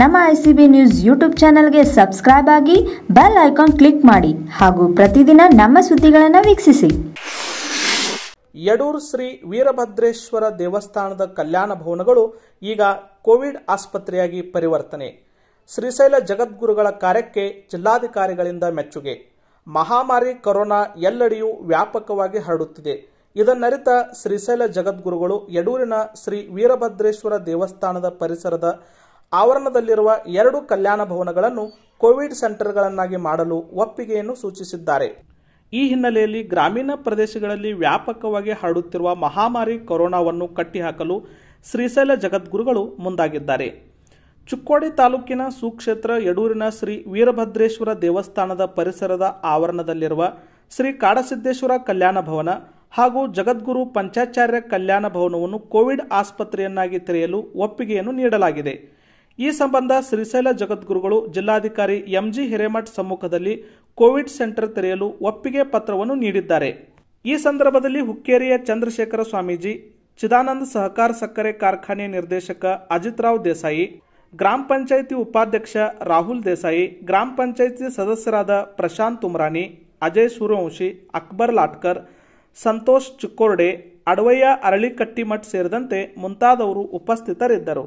ನಮ್ಮ I C B news YouTube ಚಾನಲ್ಗೆ subscribe ಆಗಿ ಬೆಲ್ ಐಕಾನ್ ಕ್ಲಿಕ್ ಮಾಡಿ ಹಾಗೂ ಪ್ರತಿದಿನ ನಮ್ಮ ಸುದ್ದಿಗಳನ್ನು ವೀಕ್ಷಿಸಿ ಯಡೂರು ಶ್ರೀ ವೀರಭದ್ರೇಶ್ವರ ದೇವಸ್ಥಾನದ ಕಲ್ಯಾಣ ಭವನಗಳು ಈಗ ಕೋವಿಡ್ ಆಸ್ಪತ್ರೆಯಾಗಿ ಪರಿವರ್ತನೆ ಶ್ರೀಶೈಲ ಜಗದ್ಗುರುಗಳ ಕಾರ್ಯಕ್ಕೆ ಜಿಲ್ಲಾಧಿಕಾರಿಗಳಿಂದ ಮೆಚ್ಚುಗೆ ಮಹಾಮಾರಿ ಕೊರೋನಾ ಎಲ್ಲೆಡೆಯೂ ವ್ಯಾಪಕವಾಗಿ ಹರಡುತ್ತಿದೆ ಇದನ್ನರಿತ ಶ್ರೀಶೈಲ ಜಗದ್ಗುರುಗಳು ಯಡೂರಿನ ಶ್ರೀ ವೀರಭದ್ರೇಶ್ವರ ದೇವಸ್ಥಾನದ ಪರಿಸರದ ಆವರಣದಲ್ಲಿರುವ ಎರಡು ಕಲ್ಯಾಣ ಭವನಗಳನ್ನು ಕೋವಿಡ್ ಸೆಂಟರ್ಗಳನ್ನಾಗಿ ಮಾಡಲು ಒಪ್ಪಿಗೆಯನ್ನು ಸೂಚಿಸಿದ್ದಾರೆ ಈ ಹಿನ್ನೆಲೆಯಲ್ಲಿ ಗ್ರಾಮೀಣ ಪ್ರದೇಶಗಳಲ್ಲಿ ವ್ಯಾಪಕವಾಗಿ ಹರಡುತ್ತಿರುವ ಮಹಾಮಾರಿ ಕೊರೋನಾವನ್ನು ಕಟ್ಟಿಹಾಕಲು ಶ್ರೀಶೈಲ ಜಗದ್ಗುರುಗಳು ಮುಂದಾಗಿದ್ದಾರೆ ಚುಕ್ಕೋಡಿ ತಾಲೂಕಿನ ಸುಕ್ಷೇತ್ರ ಯಡೂರಿನ ಶ್ರೀ ವೀರಭದ್ರೇಶ್ವರ ದೇವಸ್ಥಾನದ ಪರಿಸರದ ಆವರಣದಲ್ಲಿರುವ ಶ್ರೀ ಕಾಡಸಿದ್ದೇಶ್ವರ ಕಲ್ಯಾಣ ಭವನ ಹಾಗೂ ಜಗದ್ಗುರು ಪಂಚಾಚಾರ್ಯ ಕಲ್ಯಾಣ ಭವನವನ್ನು ಕೋವಿಡ್ ಆಸ್ಪತ್ರೆಯನ್ನಾಗಿ ತೆರೆಯಲು ಒಪ್ಪಿಗೆಯನ್ನು ನೀಡಲಾಗಿದೆ ಈ ಸಂಬಂಧ ಶ್ರೀಶೈಲ ಜಗದ್ಗುರುಗಳು ಜಿಲ್ಲಾಧಿಕಾರಿ ಎಂಜಿ ಹಿರೇಮಠ್ ಸಮ್ಮುಖದಲ್ಲಿ ಕೋವಿಡ್ ಸೆಂಟರ್ ತೆರೆಯಲು ಒಪ್ಪಿಗೆ ಪತ್ರವನ್ನು ನೀಡಿದ್ದಾರೆ ಈ ಸಂದರ್ಭದಲ್ಲಿ ಹುಕ್ಕೇರಿಯ ಚಂದ್ರಶೇಖರ ಸ್ವಾಮೀಜಿ ಚಿದಾನಂದ ಸಹಕಾರ ಸಕ್ಕರೆ ಕಾರ್ಖಾನೆ ನಿರ್ದೇಶಕ ರಾವ್ ದೇಸಾಯಿ ಗ್ರಾಮ ಪಂಚಾಯಿತಿ ಉಪಾಧ್ಯಕ್ಷ ರಾಹುಲ್ ದೇಸಾಯಿ ಗ್ರಾಮ ಪಂಚಾಯಿತಿ ಸದಸ್ಯರಾದ ಪ್ರಶಾಂತ್ ತುಮ್ರಾನಿ ಅಜಯ್ ಸೂರ್ಯವಂಶಿ ಅಕ್ಬರ್ ಲಾಟ್ಕರ್ ಸಂತೋಷ್ ಚಿಕ್ಕೋರ್ಡೆ ಅಡವಯ್ಯ ಅರಳಿಕಟ್ಟಿಮಠ್ ಸೇರಿದಂತೆ ಮುಂತಾದವರು ಉಪಸ್ಥಿತರಿದ್ದರು